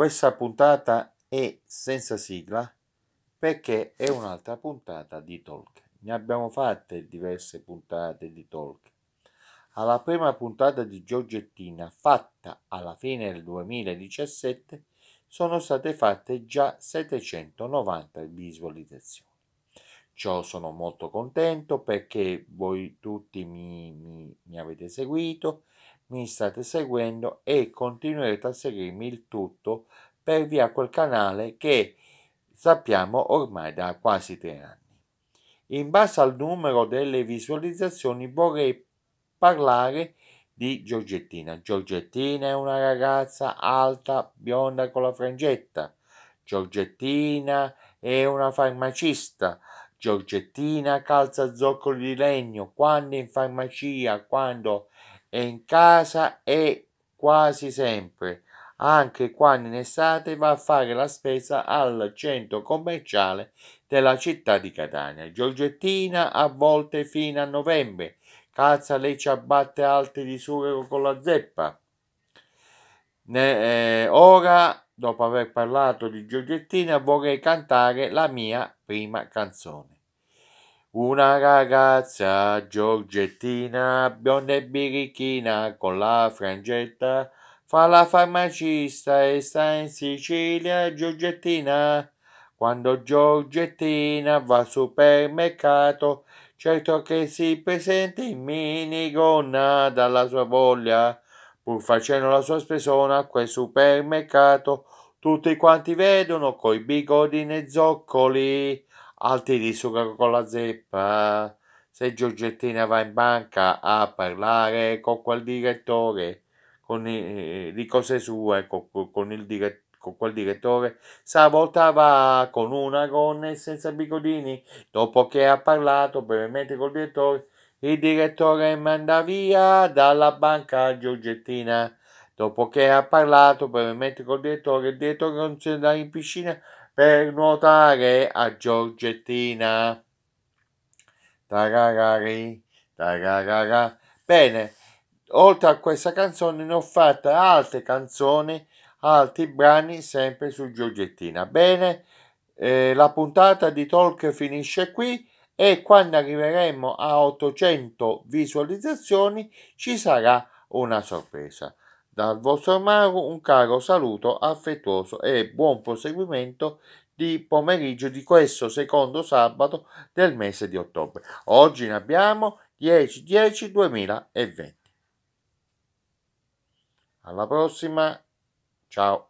Questa puntata è senza sigla perché è un'altra puntata di talk. Ne abbiamo fatte diverse puntate di talk. Alla prima puntata di Giorgettina, fatta alla fine del 2017, sono state fatte già 790 visualizzazioni. Ciò sono molto contento perché voi tutti mi, mi, mi avete seguito mi state seguendo e continuerete a seguirmi il tutto per via quel canale che sappiamo ormai da quasi tre anni. In base al numero delle visualizzazioni vorrei parlare di Giorgettina. Giorgettina è una ragazza alta, bionda con la frangetta. Giorgettina è una farmacista. Giorgettina calza zoccoli di legno quando in farmacia, quando e in casa e quasi sempre, anche quando in estate va a fare la spesa al centro commerciale della città di Catania. Giorgettina a volte fino a novembre calza le ciabatte alte di sughero con la zeppa. Ne, eh, ora, dopo aver parlato di Giorgettina, vorrei cantare la mia prima canzone. Una ragazza giorgettina, bionda e birichina, con la frangetta, fa la farmacista e sta in Sicilia, Giorgettina. Quando Giorgettina va al supermercato, certo che si presenta in minigonna dalla sua voglia, pur facendo la sua spesona a quel supermercato, tutti quanti vedono coi bigodini e zoccoli altri di succo con la zeppa. Eh. Se Giorgettina va in banca a parlare con quel direttore, con, eh, di cose sue, con, con il direttore con quel direttore, salvotava con una gonna e senza bigodini. Dopo che ha parlato brevemente col direttore, il direttore manda via dalla banca Giorgettina. Dopo che ha parlato brevemente col direttore, il direttore non si andava in piscina per nuotare a Giorgettina. Tararari, tararara. Bene, oltre a questa canzone ne ho fatte altre canzoni, altri brani sempre su Giorgettina. Bene, eh, la puntata di Talk finisce qui e quando arriveremo a 800 visualizzazioni ci sarà una sorpresa. Dal vostro Maru un caro saluto affettuoso e buon proseguimento di pomeriggio di questo secondo sabato del mese di ottobre. Oggi ne abbiamo 10 10 2020. Alla prossima, ciao.